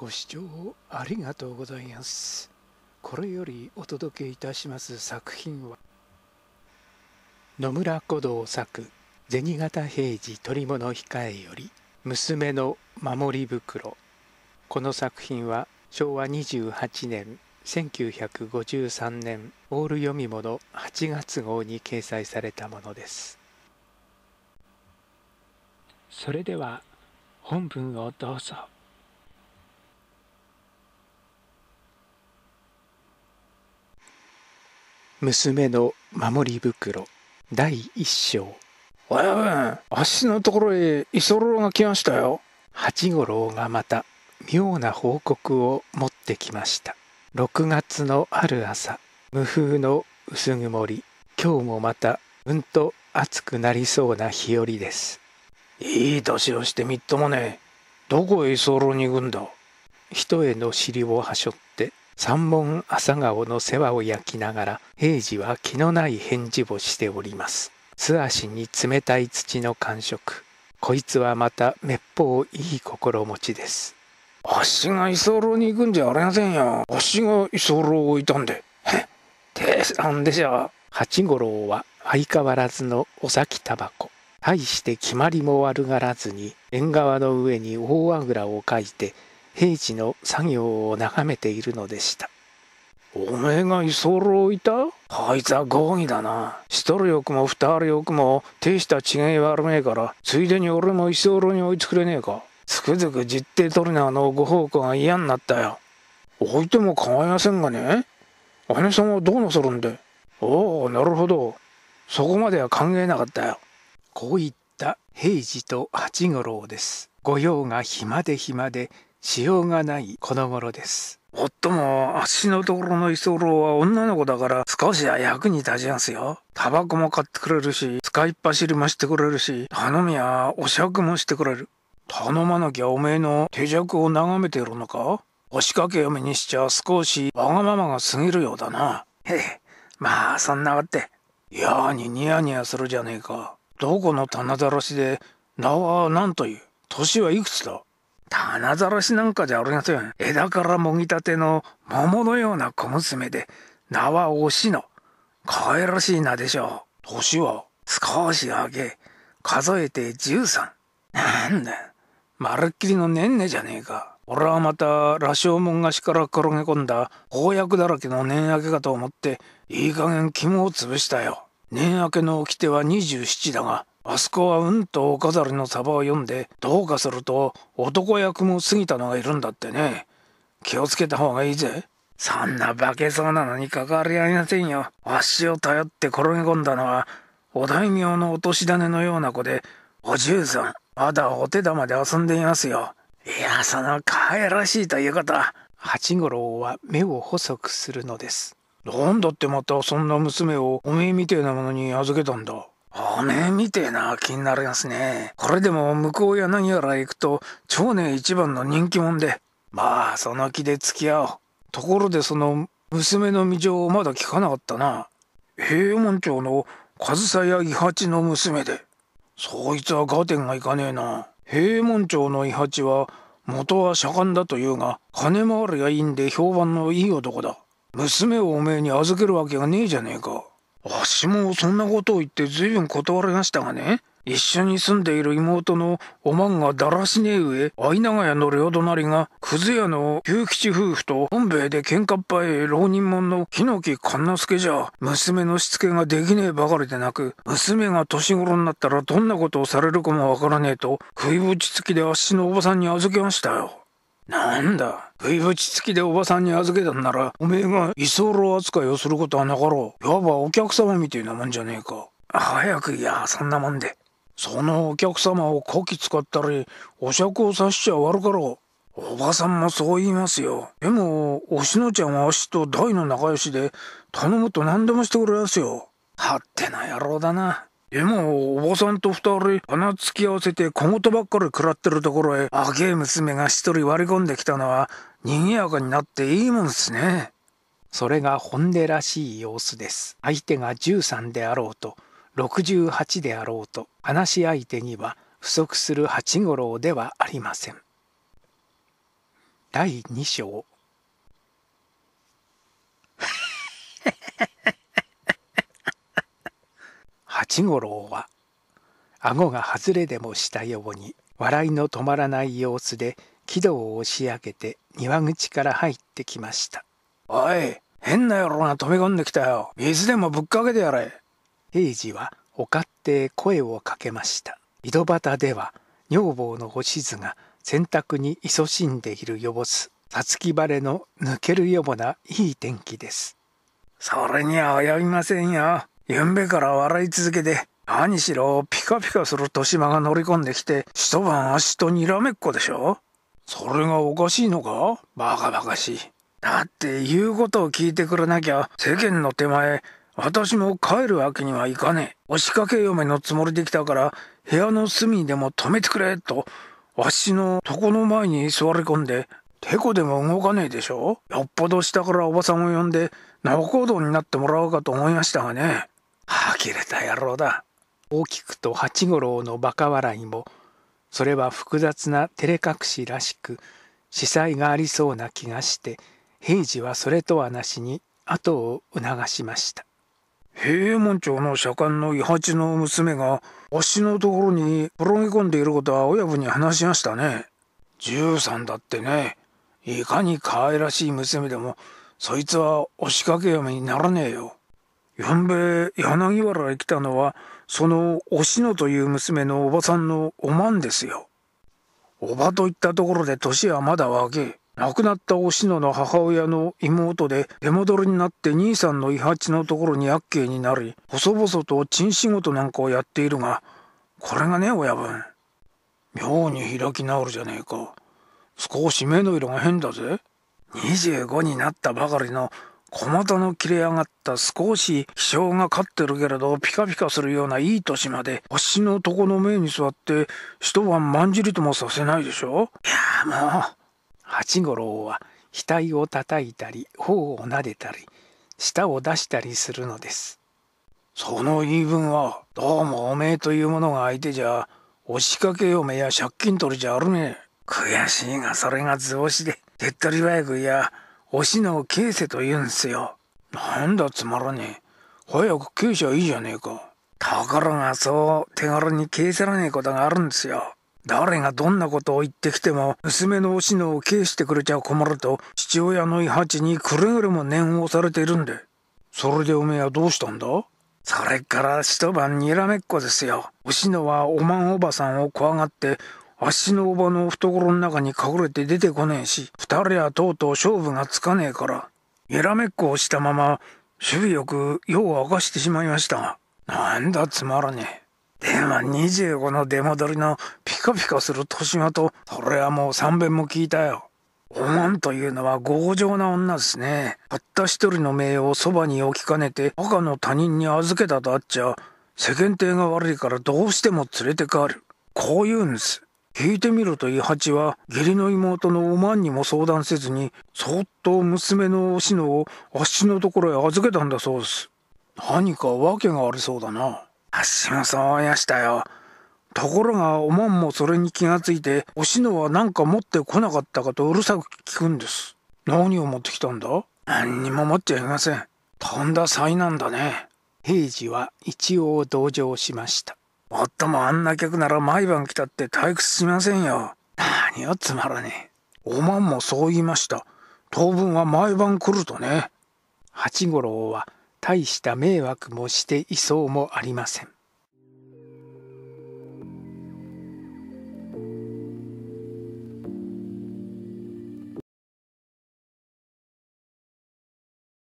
ご視聴ありがとうございます。これよりお届けいたします作品は野村古道作「銭形平次取物控え」より「娘の守り袋」この作品は昭和28年1953年オール読み物8月号に掲載されたものですそれでは本文をどうぞ。娘の守り袋第一章親分足のところへ居候が来ましたよ八五郎がまた妙な報告を持ってきました6月のある朝無風の薄曇り今日もまたうんと暑くなりそうな日和ですいい年をしてみっともねどこへ居候に行くんだ人への尻をはしょって三本朝顔の世話を焼きながら平次は気のない返事をしております素足に冷たい土の感触こいつはまた滅法いい心持ちですあしが居候に行くんじゃありませんよあしが居候を置いたんでへっ亭さんでしょ八五郎は相変わらずのお先タバコ大して決まりも悪がらずに縁側の上に大あぐらをかいて平治の作業を眺めているのでしたおめえが居候いたあいつは合議だな。一人る欲も二人る欲も、手した違い悪めえから、ついでに俺も居候に追いつくれねえか。つくづく実定トリナーのご奉公が嫌になったよ。置いても構いませんがね。姉さんはどうなさるんで。おお、なるほど。そこまでは考えなかったよ。こういった平次と八五郎です。御用が暇で暇で、しようがないこの頃です。おっとも、足のところの居候は女の子だから少しは役に立ちますよ。タバコも買ってくれるし、使いっ走りもしてくれるし、頼みはお酌もしてくれる。頼まなきゃおめえの手酌を眺めてるのか押しかけ嫁にしちゃ少しわがままが過ぎるようだな。へえ、まあそんなわって。いやにニヤニヤするじゃねえか。どこの棚だらしで、名は何という、年はいくつだ棚ざらしなんかじゃありません。枝からもぎたての桃のような小娘で、名はおしの。可愛らしい名でしょう。年は少し上げ、数えて13。なんだよ。まるっきりのねんねじゃねえか。俺はまた羅生門菓子から転げ込んだ公約だらけの年明けかと思っていい加減肝を潰したよ年明けの掟は27だがあそこはうんとお飾りのサバを読んでどうかすると男役も過ぎたのがいるんだってね気をつけた方がいいぜそんな化けそうなのに関わりありませんよわしを頼って転げ込んだのはお大名のお年種のような子でおじさんまだお手玉で遊んでいますよいやその可愛らしいということ八五郎は目を細くするのです何んだってまたそんな娘をおめえみてえなものに預けたんだおえみてえな気になりますね。これでも向こうや何やら行くと、町内一番の人気者で。まあ、その気で付き合おう。ところでその、娘の未情をまだ聞かなかったな。平右衛門町の上総や伊八の娘で。そいつはガテンがいかねえな。平右衛門町の伊八は、元は左官だというが、金回りがいいんで評判のいい男だ。娘をおめえに預けるわけがねえじゃねえか。わしもそんなことを言って随分断りましたがね一緒に住んでいる妹のおまんがだらしねえ上相長屋の両隣がくず屋の久吉夫婦と本兵衛で喧嘩っぱへ浪人者の檜勘之助じゃ娘のしつけができねえばかりでなく娘が年頃になったらどんなことをされるかもわからねえと食いぶちつきであっしのおばさんに預けましたよ。なんだ食いぶち付きでおばさんに預けたんならおめえが居候扱いをすることはなかろういわばお客様みてえなもんじゃねえか早くいやそんなもんでそのお客様をこき使ったりお酌をさしちゃ悪かろうおばさんもそう言いますよ。でも、おしのちゃんはあしと大の仲良しで、頼むと何でもしてくれますよ。はってな野郎だな。でも、お坊さんと二人、鼻突き合わせて小言ばっかり食らってるところへ、あ赤え娘が一人割り込んできたのは、賑やかになっていいもんですね。それが本音らしい様子です。相手が13であろうと、68であろうと、話し相手には不足する八五郎ではありません。第2章。八五郎は顎が外れでもしたように笑いの止まらない様子で木戸を押し上げて庭口から入ってきましたおい変な野郎が飛び込んできたよ水でもぶっかけてやれ平次はおかって声をかけました井戸端では女房の星津が洗濯に勤しんでいる様すさつき晴れの抜けるようないい天気ですそれには及びませんよゆんべから笑い続けて、何しろピカピカする豊島が乗り込んできて、一晩足とにらめっこでしょそれがおかしいのかバカバカしい。だって言うことを聞いてくれなきゃ世間の手前、私も帰るわけにはいかねえ。押しかけ嫁のつもりで来たから、部屋の隅でも止めてくれ、と、わしの床の前に座り込んで、てこでも動かねえでしょよっぽど下からおばさんを呼んで、行動になってもらおうかと思いましたがね。呆れた野郎だ。大きくと八五郎のバカ笑いも、それは複雑な照れ隠しらしく、司祭がありそうな気がして、平次はそれとはなしに後を促しました。平右衛門町の社官の伊八の娘が、わしのところに転げ込んでいることは親分に話しましたね。十三だってね、いかに可愛らしい娘でも、そいつは押しかけ嫁にならねえよ。やんべ柳原へ来たのはそのおしのという娘のおばさんのおまんですよ。おばといったところで年はまだ若え。亡くなったおしのの母親の妹で出戻りになって兄さんの伊八のところに悪形になり細々と珍仕事なんかをやっているがこれがね親分妙に開き直るじゃねえか少し目の色が変だぜ25になったばかりの小股の切れ上がった少し気性が勝ってるけれどピカピカするようないい年まで足の床の目に座って一晩まんじりともさせないでしょいやもう八五郎は額を叩いたり頬を撫でたり舌を出したりするのですその言い分はどうもおめえというものが相手じゃ押しかけ嫁や借金取りじゃあるね悔しいがそれが図星で手っ取り早くいやおしのをケと言うんすよ。なんだつまらねえ。早くケーしゃいいじゃねえか。ところがそう手軽に消せらねえことがあるんですよ。誰がどんなことを言ってきても娘のおしのを消してくれちゃ困ると父親の伊八にくれぐれも念を押されているんで。それでおめえはどうしたんだそれから一晩にらめっこですよ。おしのはおまんおばさんを怖がってあっしのおばの懐の中に隠れて出てこねえし、二人はとうとう勝負がつかねえから、えらめっこをしたまま、守備よく用を明かしてしまいましたが、なんだつまらねえ。でも25の出戻りのピカピカする年型。と、それはもう三遍も聞いたよ。おまんというのは強情な女ですね。たった一人の名誉をそばに置きかねて、赤の他人に預けたとあっちゃ、世間体が悪いからどうしても連れて帰る。こう言うんです。聞いてみると伊八は義理の妹のおまんにも相談せずにそっと娘のおしのをあっしのところへ預けたんだそうです何か訳がありそうだなあっしもそう思いやしたよところがおまんもそれに気がついておしのは何か持ってこなかったかとうるさく聞くんです何を持ってきたんだ何にも持っちゃいませんとんだ災難だね平次は一応同情しました夫もあんな客なら毎晩来たって退屈しませんよ。何よつまらねえ。おまんもそう言いました。当分は毎晩来るとね。八五郎は大した迷惑もしていそうもありません。